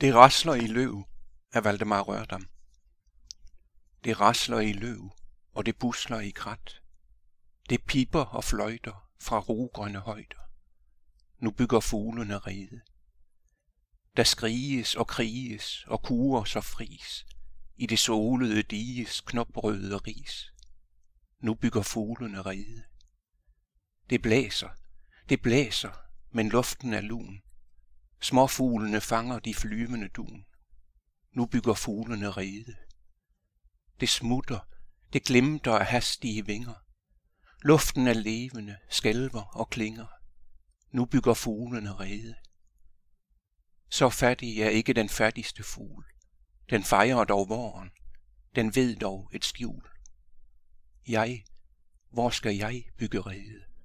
Det rasler i løv af Valdemar Rørdam. Det rasler i løv, og det busler i krat. Det piper og fløjter fra rogrønne højder. Nu bygger fuglene rede. Der skriges og kriges og kurer så fris i det solede diges knoprøde ris. Nu bygger fuglene rede. Det blæser, det blæser, men luften er lun. Småfuglene fanger de flyvende dun. Nu bygger fuglene rede. Det smutter, det glimter af hastige vinger. Luften er levende, skælver og klinger. Nu bygger fuglene rede. Så fattig er ikke den fattigste fugl. Den fejrer dog våren. Den ved dog et skjul. Jeg, hvor skal jeg bygge rede?